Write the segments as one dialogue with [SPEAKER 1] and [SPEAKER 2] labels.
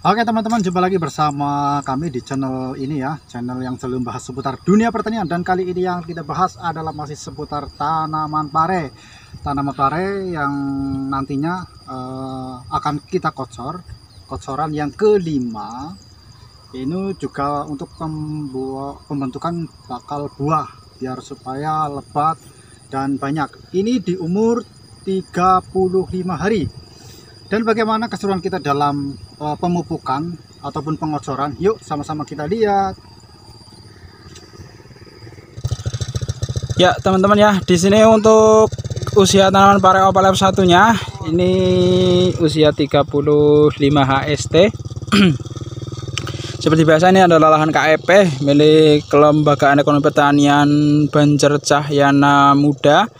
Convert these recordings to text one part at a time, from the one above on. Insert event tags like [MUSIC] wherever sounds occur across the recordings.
[SPEAKER 1] Oke teman-teman jumpa lagi bersama kami di channel ini ya channel yang selalu membahas seputar dunia pertanian dan kali ini yang kita bahas adalah masih seputar tanaman pare tanaman pare yang nantinya uh, akan kita kocor kocoran yang kelima ini juga untuk pembentukan bakal buah biar supaya lebat dan banyak ini di umur 35 hari dan bagaimana keseruan kita dalam uh, pemupukan ataupun pengocoran yuk sama-sama kita lihat ya teman-teman ya di sini untuk usia tanaman pareo palep satunya ini usia 35 HST [CLEARS THROAT] seperti biasa ini adalah lahan KEP milik Kelembagaan Ekonomi Pertanian Banjar Cahyana Muda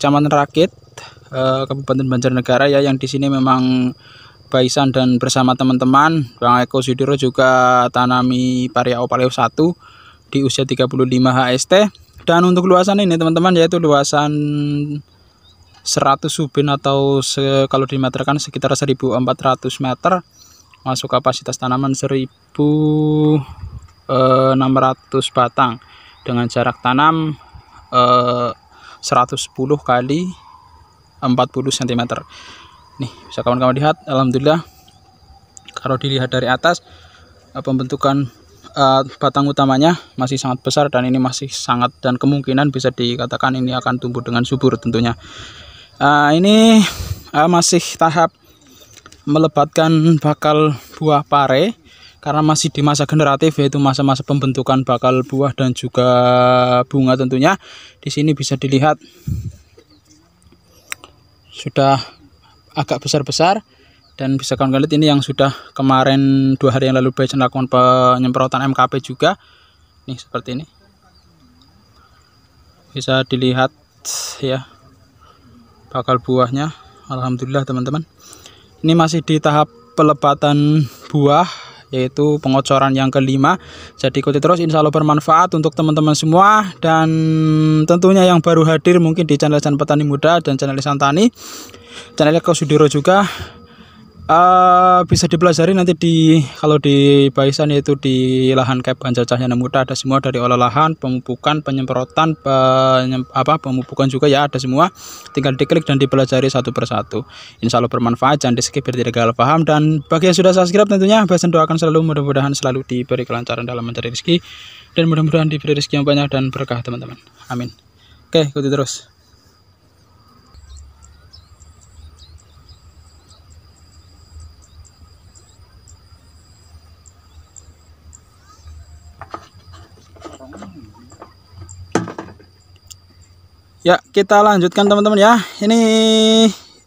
[SPEAKER 1] Kecamatan Rakit Eh, Kabupaten Banjarnegara ya yang di sini memang Baisan dan bersama teman-teman Bang Eko Sudiro juga tanami Paria Opaleo 1 di usia 35 HST dan untuk luasan ini teman-teman yaitu luasan 100 subin atau se, kalau dimeterkan sekitar 1400 meter masuk kapasitas tanaman 1600 eh, batang dengan jarak tanam eh, 110 kali 40 cm nih bisa kawan-kawan lihat Alhamdulillah kalau dilihat dari atas eh, pembentukan uh, batang utamanya masih sangat besar dan ini masih sangat dan kemungkinan bisa dikatakan ini akan tumbuh dengan subur tentunya uh, ini uh, masih tahap melebatkan bakal buah pare karena masih di masa generatif yaitu masa-masa pembentukan bakal buah dan juga bunga tentunya di sini bisa dilihat sudah agak besar-besar dan bisa kalian lihat ini yang sudah kemarin dua hari yang lalu Bajan lakukan penyemprotan MKP juga nih seperti ini bisa dilihat ya bakal buahnya Alhamdulillah teman-teman ini masih di tahap pelebatan buah yaitu pengocoran yang kelima jadi ikuti terus insya Allah bermanfaat untuk teman-teman semua dan tentunya yang baru hadir mungkin di channel channel Petani Muda dan channel santani Tani channel Eko Sudiro juga Uh, bisa dipelajari nanti di kalau di Baisan yaitu di lahan Kep Ganjar cahaya Muda ada semua dari olah lahan, pemupukan, penyemprotan, penyem, apa pemupukan juga ya ada semua. Tinggal diklik dan dipelajari satu persatu. Insya Allah bermanfaat jangan di skip biar tidak gagal paham dan bagi yang sudah subscribe tentunya Baisan doakan selalu mudah-mudahan selalu diberi kelancaran dalam mencari rezeki dan mudah-mudahan diberi rezeki yang banyak dan berkah teman-teman. Amin. Oke, ikuti terus. ya kita lanjutkan teman-teman ya ini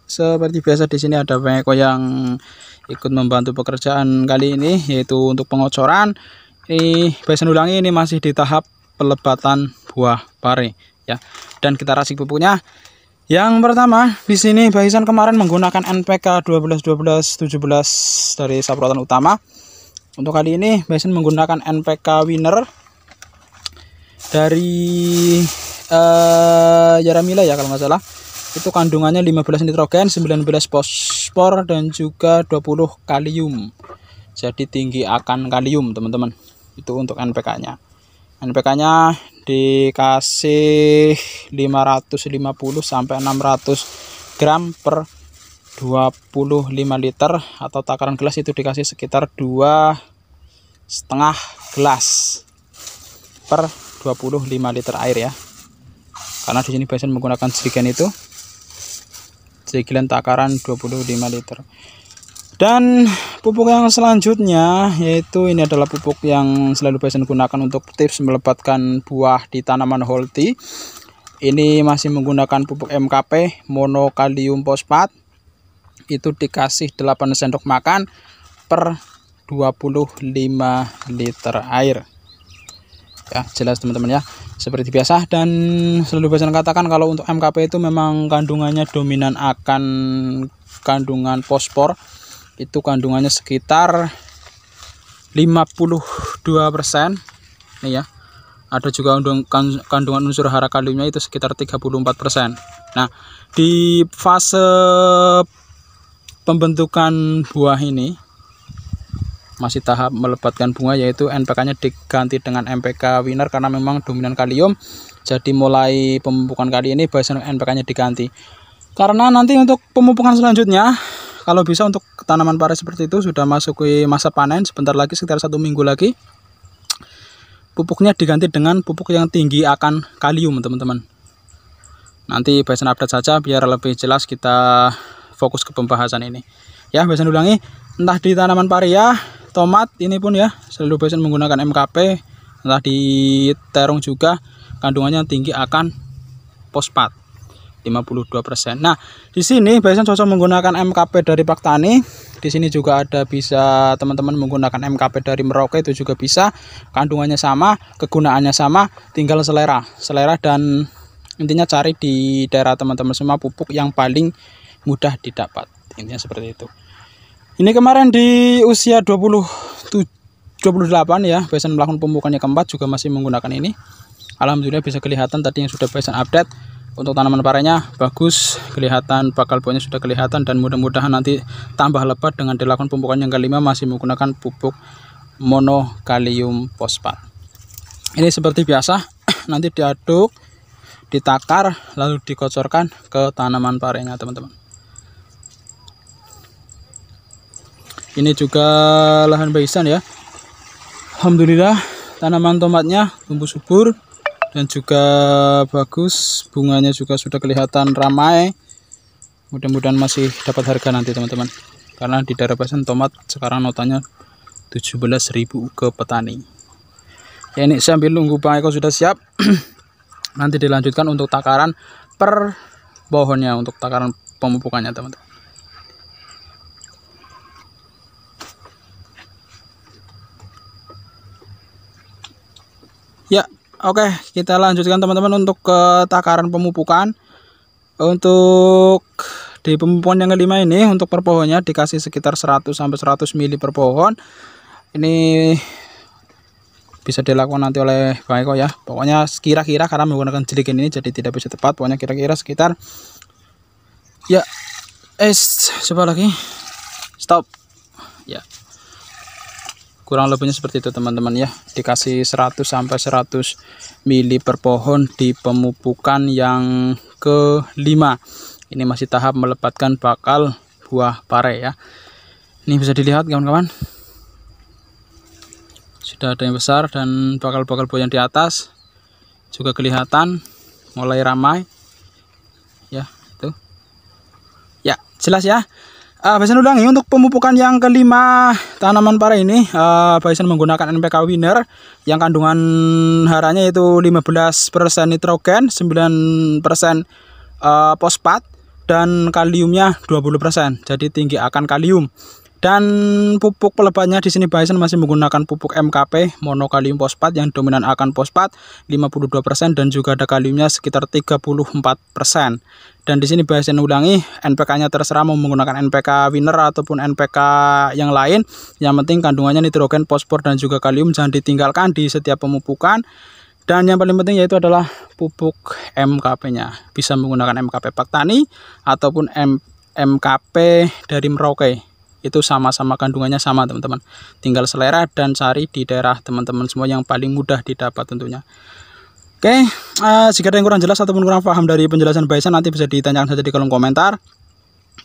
[SPEAKER 1] seperti biasa di sini ada banyak yang ikut membantu pekerjaan kali ini yaitu untuk pengocoran ini biasa ulangi ini masih di tahap pelebatan buah pare ya dan kita rasik pupuknya yang pertama di sini Bahisan kemarin menggunakan NPK 12 12 17 dari saprotan utama untuk kali ini Bahisan menggunakan NPK winner dari uh, eh, Yaramila ya kalau nggak salah itu kandungannya 15 nitrogen 19 fosfor dan juga 20 kalium jadi tinggi akan kalium teman-teman itu untuk NPK nya NPK nya dikasih 550 sampai 600 gram per 25 liter atau takaran gelas itu dikasih sekitar dua setengah gelas per 25 liter air ya karena di sini biasanya menggunakan jerigen itu jerigen takaran 25 liter dan pupuk yang selanjutnya yaitu ini adalah pupuk yang selalu biasanya gunakan untuk tips melebatkan buah di tanaman holti. Ini masih menggunakan pupuk MKP monokalium fosfat. Itu dikasih 8 sendok makan per 25 liter air ya jelas teman-teman ya seperti biasa dan selalu biasa katakan kalau untuk MKP itu memang kandungannya dominan akan kandungan fosfor itu kandungannya sekitar 52% nih ya ada juga kan-, kandungan unsur hara kaliumnya itu sekitar 34%. Nah, di fase pembentukan buah ini masih tahap melebatkan bunga yaitu NPK-nya diganti dengan mpk winner karena memang dominan kalium jadi mulai pemupukan kali ini biasanya NPK-nya diganti karena nanti untuk pemupukan selanjutnya kalau bisa untuk tanaman pare seperti itu sudah masuk ke masa panen sebentar lagi sekitar satu minggu lagi pupuknya diganti dengan pupuk yang tinggi akan kalium teman-teman nanti biasa update saja biar lebih jelas kita fokus ke pembahasan ini ya biasa ulangi entah di tanaman pare ya tomat ini pun ya selalu biasanya menggunakan MKP entah di terong juga kandungannya tinggi akan fosfat 52%. Nah, di sini biasanya cocok menggunakan MKP dari Pak Tani. Di sini juga ada bisa teman-teman menggunakan MKP dari Merauke itu juga bisa. Kandungannya sama, kegunaannya sama, tinggal selera. Selera dan intinya cari di daerah teman-teman semua pupuk yang paling mudah didapat. Intinya seperti itu ini kemarin di usia 27 28 ya Besan melakukan pembukanya keempat juga masih menggunakan ini Alhamdulillah bisa kelihatan tadi yang sudah besan update untuk tanaman parenya bagus kelihatan bakal buahnya sudah kelihatan dan mudah-mudahan nanti tambah lebat dengan dilakukan pemupukan yang kelima masih menggunakan pupuk monokalium fosfat ini seperti biasa [CLEARS THROAT] nanti diaduk ditakar lalu dikocorkan ke tanaman parenya teman-teman ini juga lahan baisan ya Alhamdulillah tanaman tomatnya tumbuh subur dan juga bagus bunganya juga sudah kelihatan ramai mudah-mudahan masih dapat harga nanti teman-teman karena di daerah baisan tomat sekarang notanya 17.000 ke petani ya ini sambil nunggu pak Eko sudah siap [CLEARS THROAT] nanti dilanjutkan untuk takaran per pohonnya untuk takaran pemupukannya teman-teman ya oke okay, kita lanjutkan teman-teman untuk ke takaran pemupukan untuk di pemupukan yang kelima ini untuk perpohonnya dikasih sekitar 100 sampai 100 mili per pohon ini bisa dilakukan nanti oleh Bang Eko ya pokoknya kira-kira karena menggunakan jeligen ini jadi tidak bisa tepat pokoknya kira-kira sekitar ya es eh, coba lagi stop ya kurang lebihnya seperti itu teman-teman ya dikasih 100 sampai 100 mili per pohon di pemupukan yang kelima ini masih tahap melepatkan bakal buah pare ya ini bisa dilihat kawan-kawan sudah ada yang besar dan bakal-bakal buah yang di atas juga kelihatan mulai ramai ya itu ya jelas ya Ah, Uh, Bison ulangi untuk pemupukan yang kelima tanaman para ini uh, menggunakan NPK Winner yang kandungan haranya yaitu 15% nitrogen, 9% uh, ah, fosfat dan kaliumnya 20%. Jadi tinggi akan kalium. Dan pupuk pelebatnya di sini Bison masih menggunakan pupuk MKP monokalium fosfat yang dominan akan fosfat 52% dan juga ada kaliumnya sekitar 34%. Dan di sini Bison ulangi NPK-nya terserah mau menggunakan NPK winner ataupun NPK yang lain. Yang penting kandungannya nitrogen, fosfor dan juga kalium jangan ditinggalkan di setiap pemupukan dan yang paling penting yaitu adalah pupuk MKP-nya bisa menggunakan MKP Pak Tani ataupun M MKP dari Merauke itu sama-sama kandungannya sama teman-teman tinggal selera dan cari di daerah teman-teman semua yang paling mudah didapat tentunya oke uh, jika ada yang kurang jelas ataupun kurang paham dari penjelasan Baisan nanti bisa ditanyakan saja di kolom komentar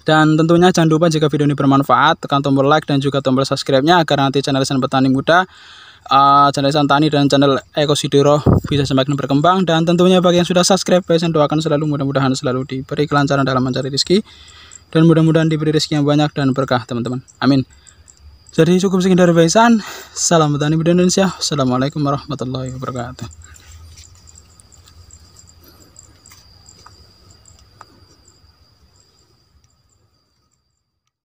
[SPEAKER 1] dan tentunya jangan lupa jika video ini bermanfaat tekan tombol like dan juga tombol subscribe-nya agar nanti channel Sen Petani Muda uh, channel Santani dan channel Eko Sidiro bisa semakin berkembang dan tentunya bagi yang sudah subscribe saya doakan selalu mudah-mudahan selalu diberi kelancaran dalam mencari rezeki dan mudah-mudahan diberi rezeki yang banyak dan berkah teman-teman amin jadi cukup sekian dari Faisan. salam petani Indonesia assalamualaikum warahmatullahi wabarakatuh